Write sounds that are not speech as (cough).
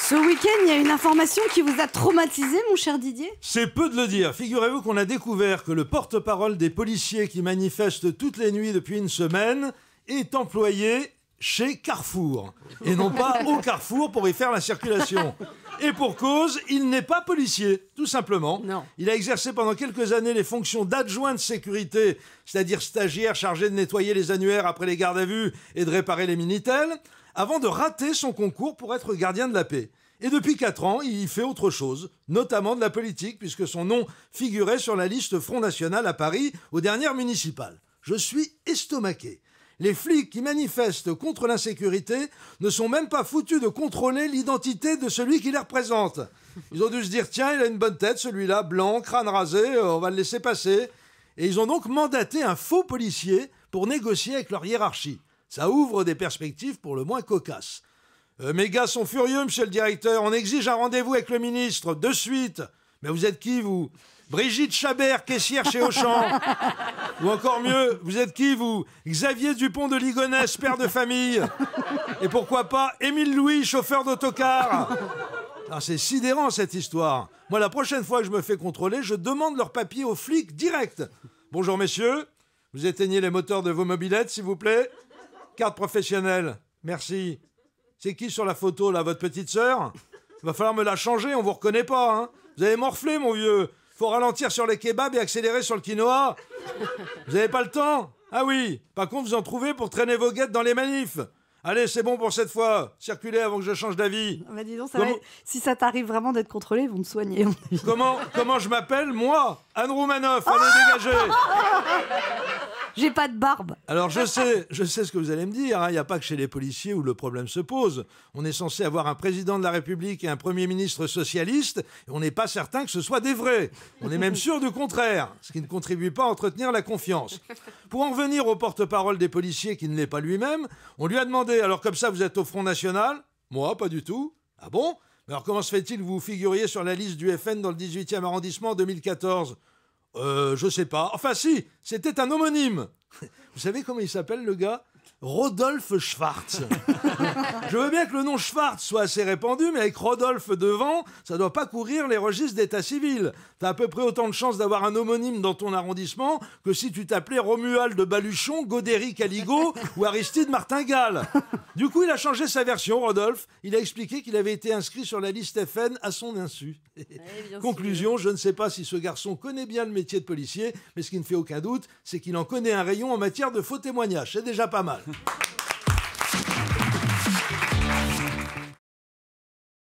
Ce week-end, il y a une information qui vous a traumatisé, mon cher Didier C'est peu de le dire. Figurez-vous qu'on a découvert que le porte-parole des policiers qui manifestent toutes les nuits depuis une semaine est employé chez Carrefour. Et non pas au Carrefour pour y faire la circulation. (laughs) Et pour cause, il n'est pas policier, tout simplement. Non. Il a exercé pendant quelques années les fonctions d'adjoint de sécurité, c'est-à-dire stagiaire chargé de nettoyer les annuaires après les gardes à vue et de réparer les minitel, avant de rater son concours pour être gardien de la paix. Et depuis 4 ans, il y fait autre chose, notamment de la politique, puisque son nom figurait sur la liste Front National à Paris aux dernières municipales. Je suis estomaqué. Les flics qui manifestent contre l'insécurité ne sont même pas foutus de contrôler l'identité de celui qui les représente. Ils ont dû se dire, tiens, il a une bonne tête, celui-là, blanc, crâne rasé, euh, on va le laisser passer. Et ils ont donc mandaté un faux policier pour négocier avec leur hiérarchie. Ça ouvre des perspectives pour le moins cocasses. Euh, mes gars sont furieux, monsieur le directeur, on exige un rendez-vous avec le ministre, de suite. Mais vous êtes qui, vous Brigitte Chabert, caissière chez Auchan. (laughs) Ou encore mieux, vous êtes qui, vous Xavier Dupont de Ligonnès, père de famille. Et pourquoi pas Émile Louis, chauffeur d'autocar. (laughs) Ah, c'est sidérant, cette histoire. Moi, la prochaine fois que je me fais contrôler, je demande leur papier aux flics direct. Bonjour, messieurs. Vous éteignez les moteurs de vos mobilettes, s'il vous plaît Carte professionnelle. Merci. C'est qui sur la photo, là Votre petite sœur Va falloir me la changer, on vous reconnaît pas, hein. Vous avez morflé, mon vieux faut ralentir sur les kebabs et accélérer sur le quinoa. Vous n'avez pas le temps Ah oui. Par contre, vous en trouvez pour traîner vos guettes dans les manifs. Allez, c'est bon pour cette fois. Circulez avant que je change d'avis. Ah bah dis si ça t'arrive vraiment d'être contrôlé, ils vont te soigner. comment, comment je m'appelle Moi Anne Roumanoff. Allez, dégager (laughs) J'ai pas de barbe. Alors je sais, je sais ce que vous allez me dire. Hein. Il n'y a pas que chez les policiers où le problème se pose. On est censé avoir un président de la République et un premier ministre socialiste. Et on n'est pas certain que ce soit des vrais. On est même (laughs) sûr du contraire, ce qui ne contribue pas à entretenir la confiance. Pour en venir au porte-parole des policiers qui ne l'est pas lui-même, on lui a demandé alors comme ça vous êtes au Front National Moi, pas du tout. Ah bon Alors comment se fait-il que vous figuriez sur la liste du FN dans le 18e arrondissement en 2014 euh, je sais pas. Enfin, si, c'était un homonyme. (laughs) Vous savez comment il s'appelle, le gars Rodolphe Schwartz. (laughs) je veux bien que le nom Schwartz soit assez répandu, mais avec Rodolphe devant, ça doit pas courir les registres d'état civil. as à peu près autant de chances d'avoir un homonyme dans ton arrondissement que si tu t'appelais Romuald de Baluchon, Godéric Caligo (laughs) ou Aristide Martingale. Du coup, il a changé sa version, Rodolphe. Il a expliqué qu'il avait été inscrit sur la liste FN à son insu. Conclusion, je ne sais pas si ce garçon connaît bien le métier de policier, mais ce qui ne fait aucun doute, c'est qu'il en connaît un rayon en matière de faux témoignages. C'est déjà pas mal.